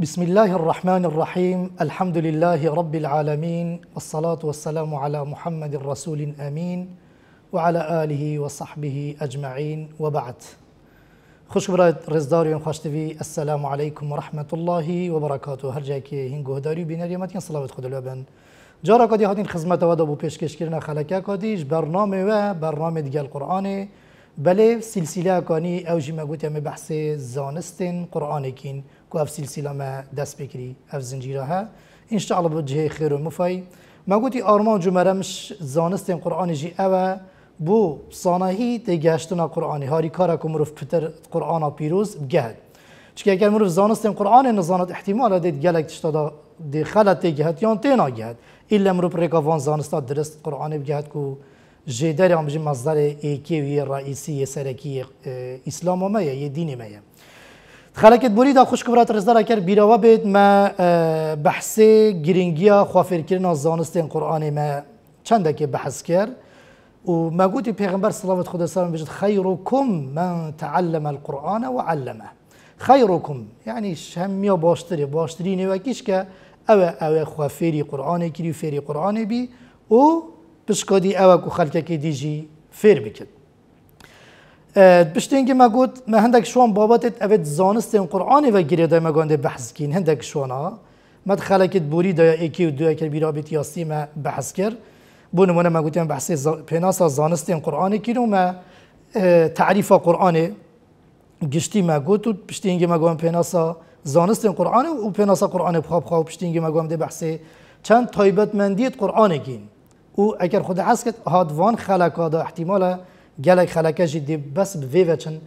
بسم الله الرحمن الرحيم الحمد لله رب العالمين والصلاة والسلام على محمد الرسول أمين وعلى آله وصحبه أجمعين وبعد خوش برايت رزداری و السلام عليكم ورحمة الله وبركاته هر جاكي که هین گهداری بینر یمتین صلوات خود لبن جارا کدی هاتین خدمت و دو پیشکش کردن خلقه کدیش برنامه و برنامه دیگه القرآن بله سلسله کانی او جمع گوتیم بحث زانستين قرآن کین کو ئەف سیلسیلا مە دەست پێکری ئەف زنجیرە هە ئینشاءڵ بۆ جێ خێر و مفای ماگوتی ئارمان جومەرەمش زانستێن قورآانیژی ئەوە بۆ سانەهی تێگەشتنا قورآانی هاری کارە و مرۆڤ پتر قورآە پیرۆز بگەهت چکەگەر مرۆڤ زانستێن قورآانی نزانات احتیمالە دێت گەلێک تشتادا دێخەلە تێگەهتیان تێناگەهت ئیل لە مرۆڤ ڕێکاوان زانستا درست قورآانی بگەهت و جێدەری ئەمژی مەزدارێ ئێکێوی ڕئیسی یەسەرەکی ئیسلامەمەیە یە دینیمەیە خلاکت بوری دا خوش کبرات رزدار کرد بیرا بید ما اه، بحث گرینگیا خوافرکرنا زانستین قرآن ما چند که بحث کرد و ما گوتی پیغمبر صلوات خدا سلام بجد خیرکم من تعلم القرآن و علمه خیرکم یعنی شمیا باشتری باشتری نوکیش که او او خوافری قرآن کری و فری قرآن بی و پشکادی او کو خلکه که دیجی فیر بکد ما مەگوت ما هندک شوان و گیره دای ما گانده بحث کین هندک هەندێک شوۆنا مد خەلەکت بوری دای ایکی و کر بو نمونه ما کرد بحث پیناسا زانست این قرآنی کین و ما تعریف قرآن گشتی مەگوت و گوان پیناسا زانست این قرآنی و پێناسا که ما و ده مەگوام دێ بەحسێ مندیت تایبەتمەندیت کین و اگر خوددا هادوان خلقا دا احتماله. جالك خلاك جدي بس بفيفتشن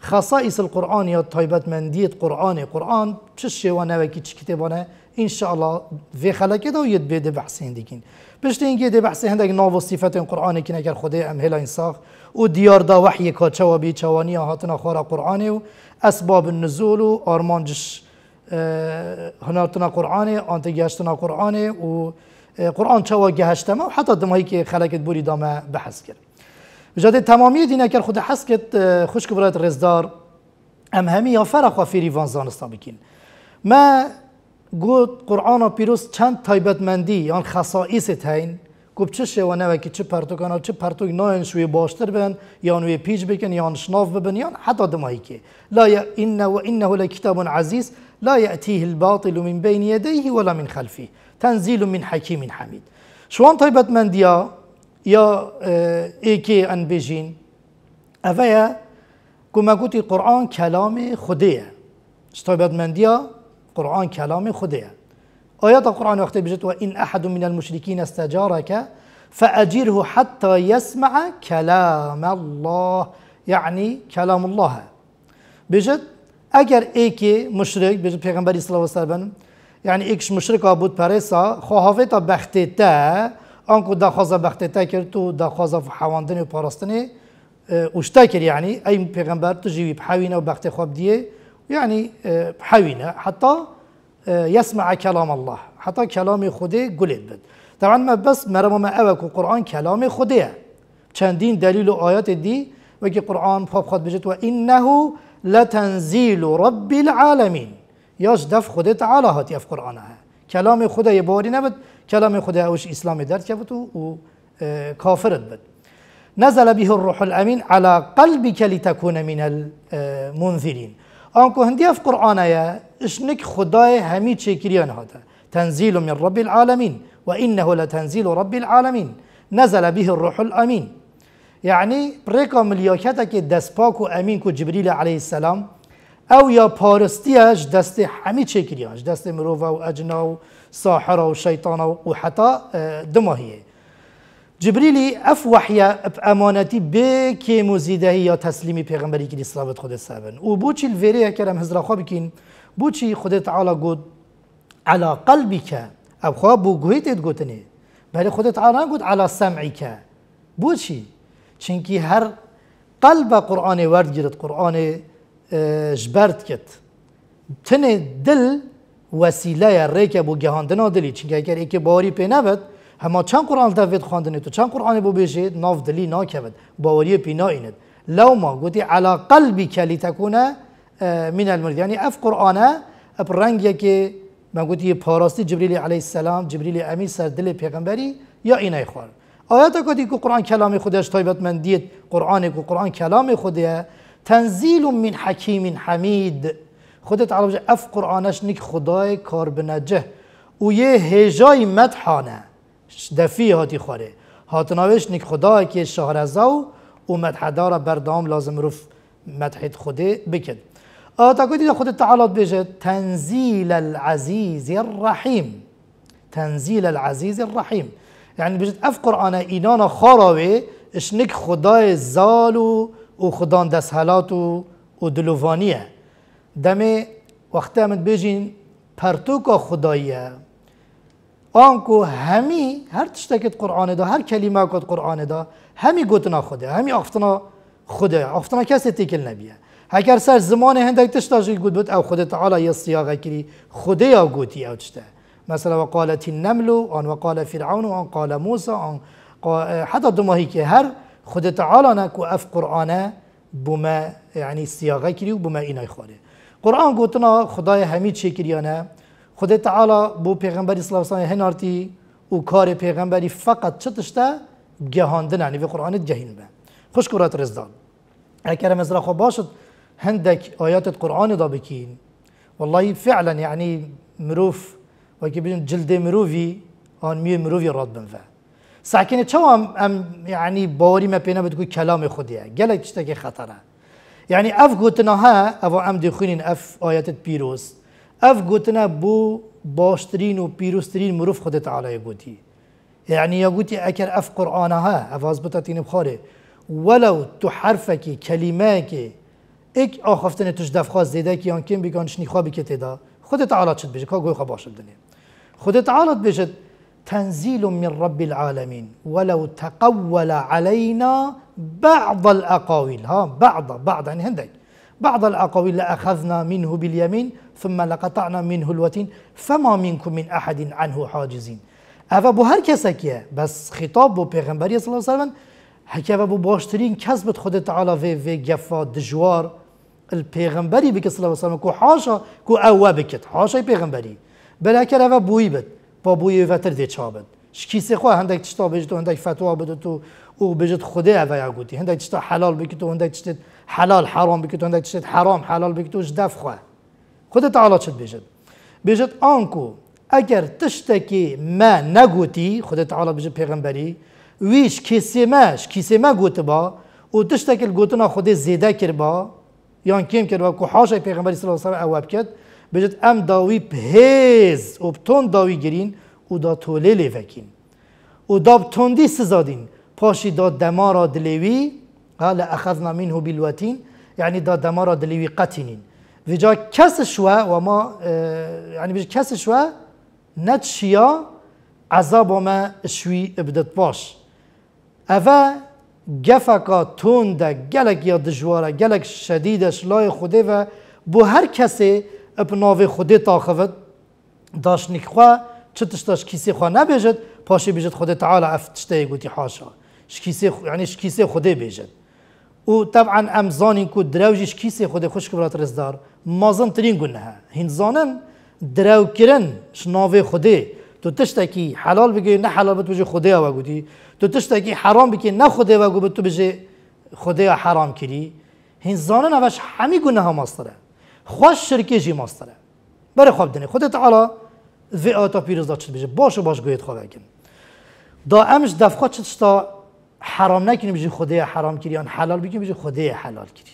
خصائص القرآن يا طيبات من ديت قرآن قرآن تششي وانا وكي تشكتبونا إن شاء الله في خلاك دو يد بيد بحسين ديكين بشتي انكي دي بحسي هندك نوو صفات القرآن كي نكر خدي ام هلا انساخ و ديار دا وحي كا چوا بي چوانيا هاتنا خورا قرآن و اسباب النزول و ارمان جش اه هنالتنا قرآن انت جهشتنا قرآن و آه، قرآن چوا جهشتما و حتى دمهي كي خلاك بوري دامه بحث کرد جاده تمامی دینه اگر خود حس کت خشک برایت رزدار ام همی یا فرق و فیری وان زانستا بکین ما گوت قرآن و پیروز چند تایبتمندی یا خصائص تین گفت چه شوانه و که چه پرتوکان چه پرتوک ناین شوی باشتر بن یا نوی پیج بکن یا شناف ببن یا حتی دمایی که لا یا اینه و اینه لکتاب عزیز لا یأتیه الباطل من بین یدیه ولا من خلفه تنزیل من حکیم حمید شوان تایبتمندیا يا آه، ايكي ان بيجين اوه كما گوتی القران کلام خودیه استایبت مندیا قرآن كلام خودیه ايات القران وقت بيجت وان احد من المشركين استجارك فأجره حتى يسمع كلام الله يعني كلام الله بيجت اگر ایکی مشرك بيجت پیغمبر صلى الله عليه وسلم يعني ايكش مشرك ابو بود پرسا خواهفه تا بخته آنکو بخته بختتا کرد تو دخوازه حواندن و پرستن اشتا کرد یعنی این پیغمبر تو جیوی بحوینه و بخت خواب دیه یعنی بحوینه حتی یسمع کلام الله حتی کلام خوده گلید بد طبعا ما بس مرمو ما که قرآن کلام خوده چندین دلیل و آیات دی و که قرآن پاپ خود بجد و انه لتنزیل رب العالمین یاش دف خود تعالی هاتی اف قرآن ها کلام خوده یه باری نبد كلام خدا اوش اسلام در كفت و كافر بد نزل به الروح الامين على قلبك لتكون من المنذرين انكو هندي اف قرآن يا اشنك خداي همی چکریان هذا تنزيل من رب العالمين وانه لتنزيل رب العالمين نزل به الروح الامين يعني بريكا ملياكتك دسباكو امينكو جبريل عليه السلام او یا پارستیش دست همی چه کریاش دست مروف و اجنا و ساحر و شیطان و حتی اه، دماهیه جبریلی اف وحيا بامانتي بي كي مزيده يا تسليمي پیغمبري كي صلاه خود سابن او بو بوچي الفيري اکرم هزرا خواب کن بو چی خود تعالی گود على قلبك او خواب بو گويت گوتني بل خود تعالی گود على سمعی که بو چی چنکی هر قلب قران ورد گیرد قران آه، جبرت کرد تنێ دل وسیلەیە ڕێکە بۆ گەهاندنەوە دلی چنگەگەر ێکی باوەری پێ نەبێت هەما چەند قڕان دەبێت خواندنێت و چەند قڕانی بۆ بێژێت ناف دلی ناکەبێت باوەریە پێناینێت لەو ما گوتی علا قەلبی کەلی تەکوونە آه، من المردیانی ئەف قورآانە ئەپ ڕەنگێکی مەگوتی پاراستی جبریلی علیه السلام جبریلی ئەمی سەر دلی پێغمبەری یا ئینەی خوارد آياتك دي قرآن كلام خداش طيبت من ديت قرآنك وقرآن كلام خديه تنزیل من حکیم حمید خودت عربش اف قرآنش نیک خدای کار بنجه او یه هجای مدحانه دفی هاتی خوره هاتناوش نیک خدای که شهرزاو و مدحدار بردام لازم رف مدحید خوده بکن آتا دیده خود تعالی بجه تنزیل العزیز الرحیم تنزیل العزیز الرحیم یعنی بجد اف قرآن اینان خاراوه اشنک خدای زالو او خدان دست حالات و او دلوانیه، دمه وقتی همت پرتوک پرتوکا خداییه آنکو همی هر تشتکت قرآن دا هر کلمه کت قرآن دا همی گوتنا خوده همی آفتنا خوده آفتنا کسی تیکل نبیه هکر سر زمان هندک تشتاجی گود بود او خود تعالی یه سیاغه کری خوده یا گوتی او مثلا وقالت نملو، آن وقال فرعون آن قال موسی آن حتی حتی ماهی که هر خود تعالی نکو اف قرآن بما يعني سیاغه كري و بما اینای خواره قرآن قوتنا خداي حميد چه کریانه خود تعالی بو پیغمبر صلى الله عليه وسلم و کار پیغمبری فقط چه تشته گهاندن یعنی به قرآن جهین به خوش کرات رزدان اگر مزرا خو باشد هندك آيات القرآن دا بكين والله فعلا يعني مروف وكي بجن جلد مروفي آن مية مروفي راد بنفه ساکن چو هم, یعنی باوری ما پینا کلام خودیه گلک تشتکی خطره یعنی اف گوتنا ها او ام دخونین اف آیت پیروز اف گوتنا بو باشترین و پیروزترین مروف خود تعالی گوتی یعنی یا گوتی اگر اف قرآن ها اف از بتاتین بخاره ولو تو که کلمه که اک آخفتن توش دفخواست دیده که یانکن بگانش نیخوابی که تیدا خود تعالی چد بشه که گوی خواه باشد دنیا خود تعالی بشه تنزيل من رب العالمين ولو تقول علينا بعض الأقاويل ها بعض بعض يعني هندي بعض الأقاويل لأخذنا منه باليمين ثم لقطعنا منه الوتين فما منكم من أحد عنه حاجزين أفا بو هر كسك بس خطاب بو پیغمبری صلى الله عليه وسلم حکه بو باشترين كسبت خود تعالى في في جفا دجوار البيغمبري بك صلى الله عليه وسلم كو حاشا كو أوا بكت حاشا بيغمبري بلکه اوه بويبت با بوی وتر دی چابد شکیسه خو هندک چتا بج هندک فتوا بده تو او بجت خوده اویا گوتی هندک چتا حلال بکی تو هندک چتا حلال حرام بکی تو هندک چتا حرام حلال بکی توش دف خو خود تعالی چت بجت بجت آنکو اگر تشتکی ما نگوتی خود تعالی بجت پیغمبری ویش کسی مش کسی ما گوت با او تشتکل گوتنا خود زیده کر با یان کیم کر با کو حاشا پیغمبری صلی الله علیه و آله اواب کرد بجد ام داوی هز، و بتون داوی گرین او دا توله لیوکین او دا بتوندی سزادین پاشی دا دمارا دلیوی قال اخذنا منه بالوتین یعنی یعنی دا دمارا دلیوی قتینین وجا کس شوا و ما یعنی بجا کس شوا نت شیا عذاب ما شوی ابدت باش اوا گفکا تونده گلک یا دجواره گلک شدیدش لای خوده و بو هر کسی اپ ناوی خودی تاخوت داش نکخوا چه تشتاش کسی خوا نبیجد پاشی بیجد خود تعالی اف تشتای گوتی حاشا شکیسی خو... یعنی شکیسی خودی بیجد و طبعا ام زانین کو دراوجی شکیسی خودی خوش کبرات رزدار مازن ترین گونه ها هین زانن دراو کرن شناوی خودی تو تشتکی حلال بگی نه حلال بتو بجی خودی و گوتی تو تشتکی حرام بگی نه خودی و گو بتو بجی خودی حرام کری هین زانن اوش همی گونه ها ماستره خوش شرکی جی ماستره برای خواب دنی خودت علا وی آتا پیروز دا بیشه باش و باش گوید خواب اکن دا امش دفخوا چت حرام نکنیم بیشه خوده حرام کری یا حلال بکنی بیشه خوده حلال کری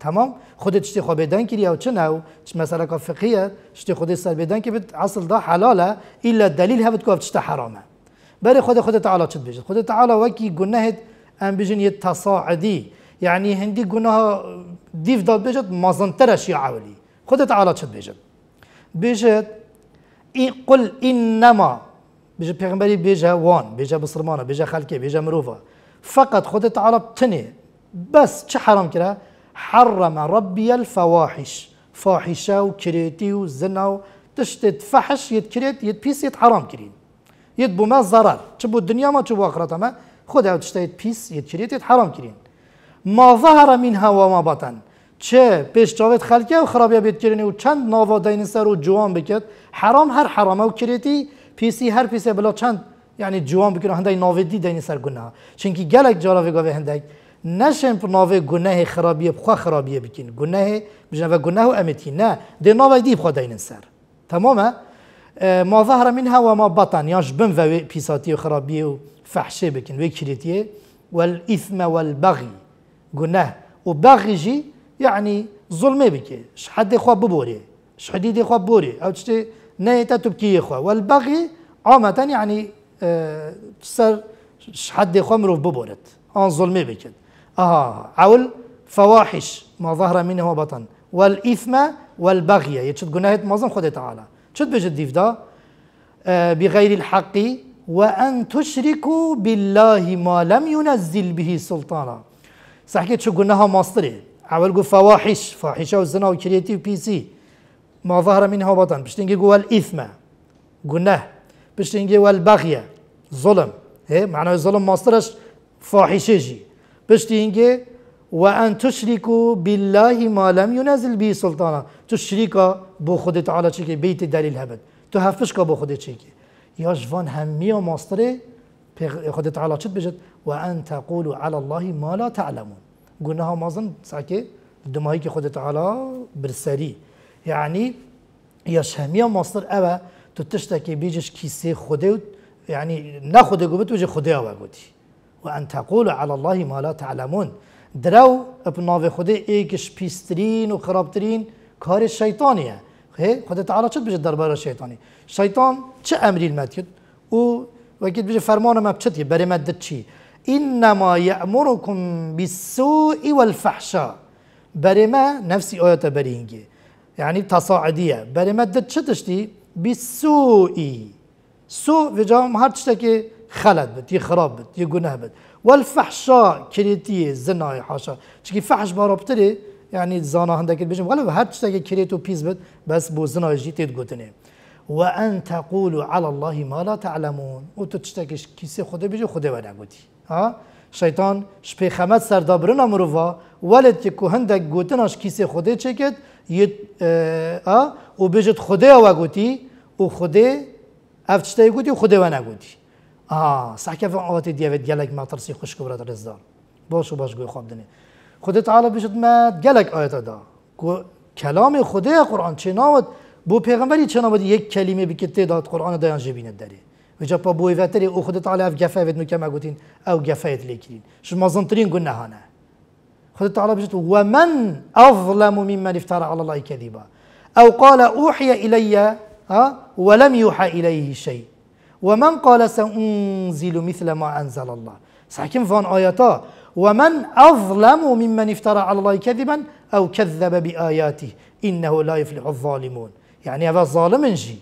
تمام خود چتی خواب بدن کری او چه نو چه مسئله که فقیه چتی خودت سر بدن که بید اصل دا حلاله الا دلیل هفت که چتا حرامه برای خود خود تعالی چت بیشه خود تعالی وکی گناهت ام بیشن یه تصاعدی یعنی هندی گناه ديف داد بيجت مازنترش یا عولی خود تعالی چد بيجت بيجت ای قل انما بيجا بيغمبري بیجه وان بيجا بصرمانا بيجا خالكي بيجا مروفه فقط خود تعالی تني بس چه حرام كرا حرم ربي الفواحش فاحشة وكريتي وزنا تشتت فحش يد كريت يد بيس يد حرام كريم يد بما ضرر تبو الدنيا ما تبو آخرتها ما خدها وتشتت بيس يد كريت يد حرام كرين ما ظهر منها وما بطن چه پیش جاوید خلکه و خرابیه بید کرنی و چند ناوا دینسر رو جوان بکرد حرام هر حرامه و کریتی پیسی هر پیسی بلا چند یعنی جوان بکنه هنده ناوی دی دینسر گناه چنکی گلک جالا وگاوی هندک نشن ناوی گناه خرابیه بخوا خرابیه بکن گناه بجنه و گناه و امیتی نه دی ناوی دی بخوا دینسر تمامه اه، ما ظهر منها ما بطن و پیساتی و خرابیه و فحشه بکن و وكريتي والإثم والبغی گناه و باقی جی یعنی يعني ظلمه بکه حد خواب ببوره حديد خواب بوري او تشتي نيتا تبكي خواب والبغي عامة يعني أه سر خواب خمر ببورت ان ظلمي بكت اه عول فواحش ما ظهر منه وبطن والإثم والبغي يتشد جناهة معظم خد تعالى تشد بجد ديفدا آه، دا بغير الحق وأن تشركوا بالله ما لم ينزل به سلطانا سحكيت شو قلناها مصري عمل فواحش فاحشة وزنا وكريتيف بي سي ما ظهر منها وبطن تنجي قول الإثم قلناه بشتنجي والبغية ظلم هي اه؟ معنى الظلم مصدرش فاحشة جي تنجي وأن تشركوا بالله ما لم ينزل به سلطانا تشركا بو خودت على شيكي بيت دليل هبد تهفشكا بو خودت چكي يا فان همي ومصدري خودت على چت بجد و ان تقولوا على الله ما لا تعلمون گناه مازن ساكي دمایی كي خود تعالی يعني يا یشهمیه مصدر ابا تو تشتكي بيجش كيسي خوده يعني نه خوده گوبت وجه خوده اوه گوتی و ان تقولوا على الله ما لا تعلمون درو اپناو خودي ايكش بيسترين و كار الشيطانيه شیطانیه خود تعالى چه بجه دربار الشيطاني شیطان چه امری المد و وكيت بيجي فرمان ما بچتي بري مدت چي انما يأمركم بالسوء والفحشاء برما نفس برای ما نفسی آیات برینگی یعنی تصاعدیه برای ما دت چه تشتی سو و جام هر چیزی که خلط بد یه خراب بد یه گناه بد والفحشا کریتی زنای حاشا چکی فحش بارابتره یعنی زانا هندکت بشم ولی هر چیزی که کریت و پیز بس بو زنای جیتید گوتنه و ان تقولوا على الله ما لا تعلمون او تو چیزی که کسی خدا بجو خدا بنا گوتی شپی شیطان شپیخمت سردابرنا امروفا ولد که که هندک گوتناش کیسه خوده چکت او بجد خوده او گوتی او خوده افتشتای گوتی و خوده و نگوتی آه سحکه فان آواتی دیوید گلک ما ترسی خوش کبرات رزدار باش و باش گوی خواب دنی. خوده تعالی بجد ما گلک آیت دا کلام خوده قرآن چه ناود بو پیغمبری چه ناود یک کلمه بکتی داد قرآن دایان جبیند داره بجا با بوي فاتري او خدت على اف جفافت نو كما قلتين او جفافت ليكين شو ما زنترين قلنا هنا خدت تعالى بجت ومن اظلم ممن افترى على الله كذبا او قال اوحي الي ها ولم يوحى اليه شيء ومن قال سانزل مثل ما انزل الله صح كم فان اياتا ومن اظلم ممن افترى على الله كذبا او كذب باياته انه لا يفلح الظالمون يعني هذا ظالم نجي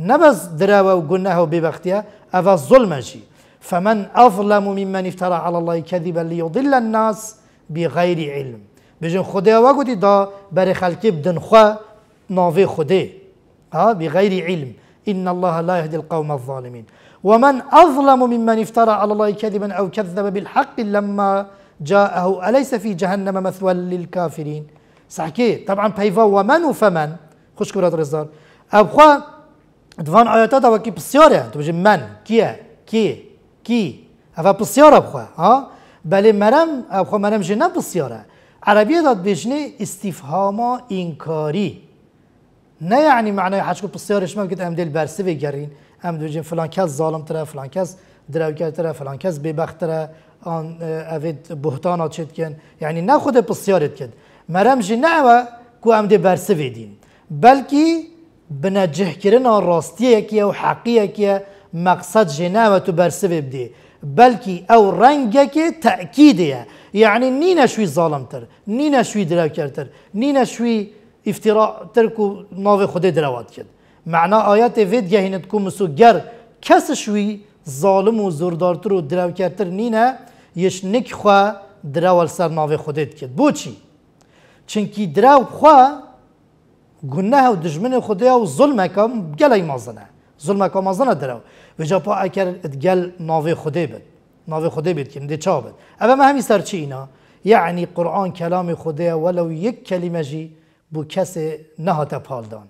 نبز دراوة وقناه ببختها أفا الظلم جي فمن أظلم ممن افترى على الله كذبا ليضل الناس بغير علم بجن خدا وقت دا بر خلقي بدن خوا نوفي خدا آه بغير علم إن الله لا يهدي القوم الظالمين ومن أظلم ممن افترى على الله كذبا أو كذب بالحق لما جاءه أليس في جهنم مثوى للكافرين صحكي طبعا بيفا ومن فمن خش رضا رزار أبخوا دوان آیاتا دا وکی پسیاره تو بجی من کیه کی کی اوه پسیاره بخواه بله مرم بخواه مرم جی نه پسیاره عربیه داد بجنه استفهاما اینکاری نه یعنی معنی حچ که پسیارش ما بگید ام دل برسه بگرین ام دوجین فلان کس ظالم تره فلان کس دروگر تره فلان کس تره آن اوید بهتان ها چید کن یعنی نه خود پسیارت کن مرم جی نه اوه کو ام دل برسه بدین بلکی بنەجهکردن ڕاستیەکیە و حەقیەکە مەقصد ژێناوە و بەرسێ بدێ بەلکی ئەو ڕەنگەکێ تەکیدەیە یعنی نینە شووی زاڵمتر نینە شووی درراوکردتر نینە شووی ئفتیراترک و ناوی خودی درراوات کرد معنا ئاەتێ vێت گەهینت کو مسوگەر کەس شووی زاڵم و زۆردارتر و درراوکردتر نینە یشنێکخوا درراوە سەر ناوی خودێت کرد بۆچی چنکی درراوخوا گناه و دشمن خدا و ظلم کم گلی مازنه ظلم کام مازنه درو و جا پا اگر ادگل ناوی خدا بد ناوی خدا بد که نده چا اما ما همی سر چی اینا یعنی قرآن کلام خدا ولو یک کلمه جی بو کسی نهات پال دان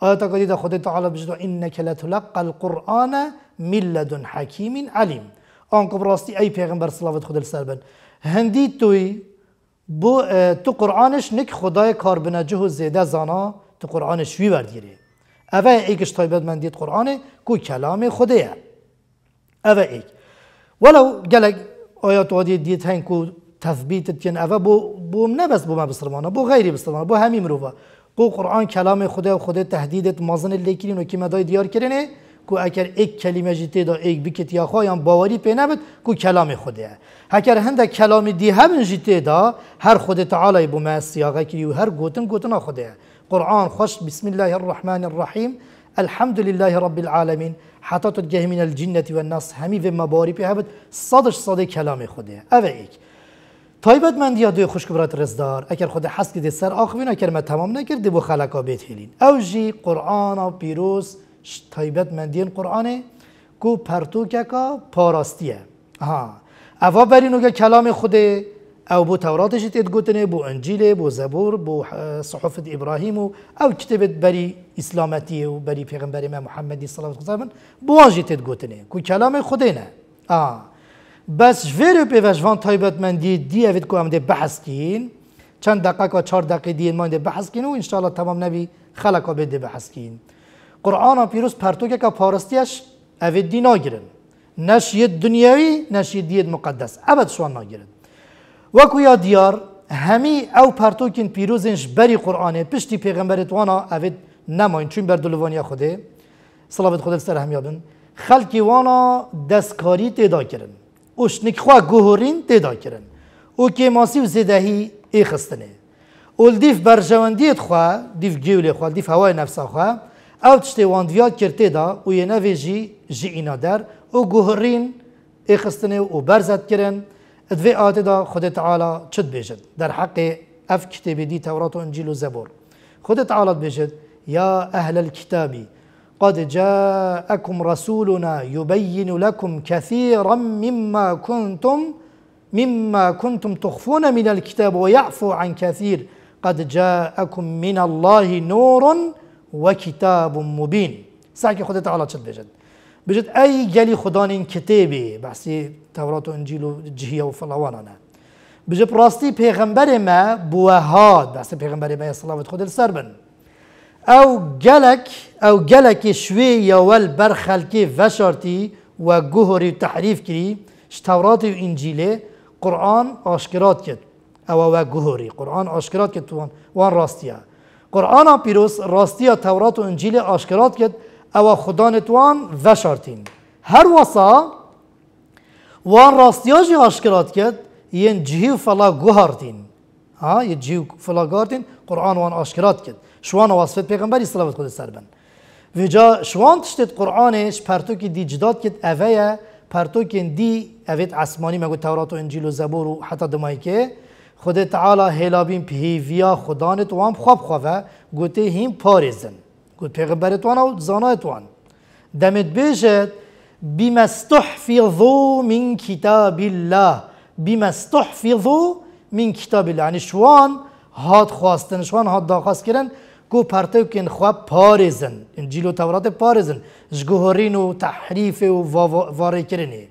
آیات که خدا تعالی بجد اینک لتلقی القرآن من حکیم علیم آن که براستی ای پیغمبر صلوات خدا سر بن هندی توی بو تو قرآنش نک خدای کاربنجه و زیده زانا تو قرآن شوی بردیره اوه ایکش تایبت من دید قرآن کو کلام خوده اوه ایک ولو گلگ آیات وادی دید هنگ کو تثبیتت کن اوه بو بوم نبس بو ما بسرمانه بو غیری بسرمانه بو همیم رو کو قرآن کلام خدا و خوده تهدیدت مازن لیکرین و که دای دیار کرنه کو اگر یک کلمه جیتی دا یک بکت یا یا باوری پی نبود کو کلام خوده اگر هند کلام دی همین جیتی دا هر خود تعالی بو ما کری و هر گوتن گوتن خوده قرآن خوش بسم الله الرحمن الرحيم الحمد لله رب العالمین حتی تا گه من الجنت و الناس همی و مباری پی هبد صدش صد کلام خوده اوه ایک تایبت من دیا دوی خوش برات رزدار اگر خود حس که سر آخوین اگر ما تمام نکرده بو خلقا بیت هلین او جی قرآن و پیروز تایبت من دین قرآنه کو پرتوکه کا پاراستیه ها اوا برینو که کلام خوده او بو توراتش تید گوتنه بو انجیل بو زبور بو صحف ابراهیم او کتبت بری اسلامتی او بری پیغمبر ما محمدی صلی الله علیه وسلم بو آنجی گوتنه کو کلام خوده نه بس ویرو پی وشوان تایبت من دی دی اوید کو بحث چند دقیقه و چهار دقیقه دی ما بحث ان و الله تمام نبی خلق بده بحث قران قرآن پیروز پرتوکه که پارستیش اوید دی ناگیرن نش نشید دنیاوی نش مقدس ابد شوان ناگیرن وەکو یا دیار هەمی ئەو پارتۆکین پیرۆزنج بەری قورآانێ پشتی پێغمبەرێت وانە ئەێت نماین چون بەردلوانیا خودێ سڵاوت خودت سەر هەمیا بن خەلکی وانە دەستکاری تێداکردن و شنکخوا گوهورین تێداکردن و کێماسی و زێدەهی ئێخستنێ ول دیف بەرژەوەندیت خوا دیف گیولێ خوا دیف هەوای نەفساخوا ئەو تشتێ واندیا کرتێدا و یە نەوێژی ژی ئینادەر و گوهڕین ئێخستنێ و بەرزەتکردن ادوی آتی دا خود تعالی چد بیشد در حق اف کتاب دی تورات و انجیل و زبور خود تعالی بیشد یا اهل الكتابی قد جاءكم رسولنا يبين لكم كثيرا مما كنتم مما كنتم تخفون من الكتاب ويعفو عن كثير قد جاءكم من الله نور وكتاب مبين ساكي خدت على تشد بجد بجد أي جلي خدان كتابي بحسي توراة وإنجيل جهية وفلوانا بجد راستي پیغمبر ما بوهاد بحسي پیغمبر ما صلاة خود السربن او جلك او جلك شوي يول برخلكي فشرتي وجهري وتحريف كري توراتي وانجيلي قرآن اشكرات كت او وجهري قرآن اشكرات كت وان, وان راستيا قرآن بيروس راستيا توراة وانجيلي اشكرات كت او خدان توان وشارتين هر وصا وان راستياجي اشكرات کرد ين جهيو فلا قهارتين ها ين جهيو فلا قهارتين قرآن وان اشكرات کرد شوان وصفت پێغمبەری سلاوت خود سەر بن وجا شوان تشتێت قورآانش پەرتۆکی دی جدات کرد ئەڤەیە پەرتۆکێن دي ئەوێت ئەسمانی مگو تورات و انجيل و زبور و حتا دمایکێ خودێ تعالا هێلابین پیهیڤیا خوددانت وان خواب خوافە گوته هیم پارزن کو پیغمبرت وان او زانایت وان دمت بیشت بما استحفظوا من كتاب الله بما استحفظوا من كتاب الله يعني شوان هات خواستن شوان هات داخواست کرن گو پرتو کن خواب پارزن انجیل و تورات پارزن جگوهرین و تحریف و واره کرنه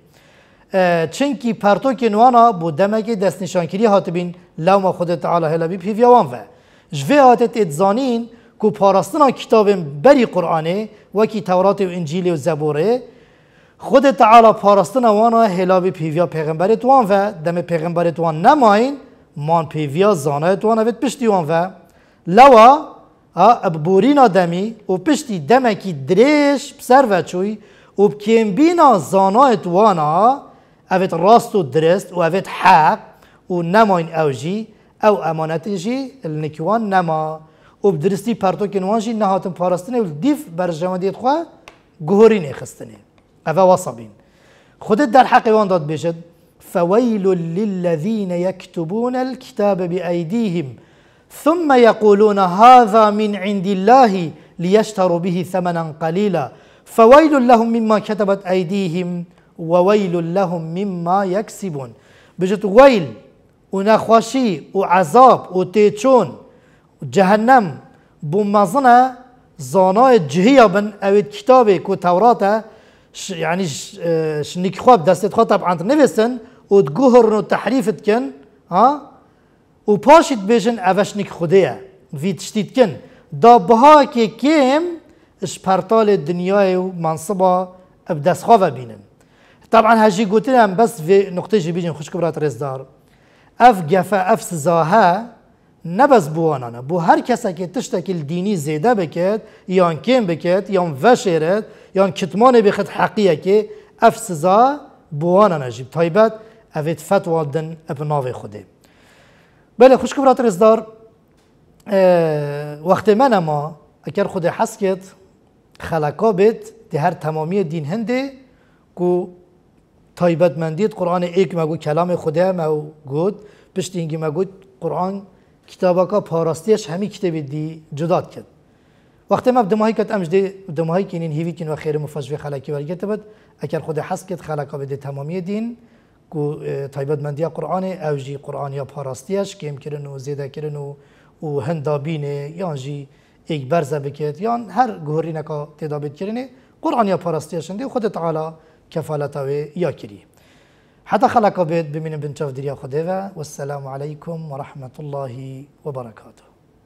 چنکی پرتو کن وانا بو دمکی دست نشانکری هات بین لوم خود تعالی هلا بی پیویوان و جوه هاتت اتزانین کو پاراستنا کتاب بری قرآنه وکی تورات و انجیل و زبوره خود تعالی پاراستنا وانا هلاوی پیویا پیغمبر توان و دم پیغمبر توان نماین مان پیویا زانه توان و پشتی وان و لوا اببورینا دمی و پشتی دمکی دریش بسر و چوی و بکیم بینا زانه توانا اوید راست و درست و اوید حق و نماین اوجی او امانتی جی النکوان نما و بدرستی پارتۆکی نوانژی نەهاتم پاراستنێ و دیف بەرژەمەدیێت خوا گۆری نێخستنێ ئەە وەسەبین خودت در داد بشد فويل للذين يكتبون الكتاب بأيديهم ثم يقولون هذا من عند الله ليشتروا به ثمنا قليلا فويل لهم مما كتبت أيديهم وويل لهم مما يكسبون بجد ويل ونخوشي وعذاب وتيتشون جهنم بو مزنه زانای جهیا بن اوید کتابی که توراته یعنی شنیک خواب دستت خواب طبعا نویسن و تگوهرن و تحریفت کن ها و پاشت بیشن اوشنیک خوده وی تشتید کن دا بها که کم اش پرتال دنیای و منصبا بدست خواب بینن طبعا هجی گوتنم بس في نقطه جی بیجن خوشک برات رزدار اف گفه اف سزاها نه بس بوانانه بو هر کسی که تشتکل دینی زیده بکد یان کم بکد یان وشیرد یان کتمان بخد حقیه که افسزا بوانانه جیب تایبت اوید فتوا دن ابناو خوده بله خوش برات رزدار وقت من ما اگر خود حس کد خلقا بید دی هر تمامی دین هنده کو تایبت مندید قرآن ایک مگو کلام خوده مگو گود پشت اینگی مگو قرآن کا پاراستیش همی کتابی دی جداد کرد وقتی ما دماهی کت امش دی این این هیوی کن و خیر مفجر خلاکی ولی کتبت اگر خود حس کت خلاکا بده تمامی دین کو تایبت مندیا قرآن اوجی قرآن یا پاراستیش کم کردن و زیده کردن و و هندابینه یا جی یک برزه بکت یا هر گوری نکا تدابید کردنه قرآن یا پاراستیش خود تعالی کفالتا و یا حتى خلق بيت بمن بنتوف دريا خديفة والسلام عليكم ورحمة الله وبركاته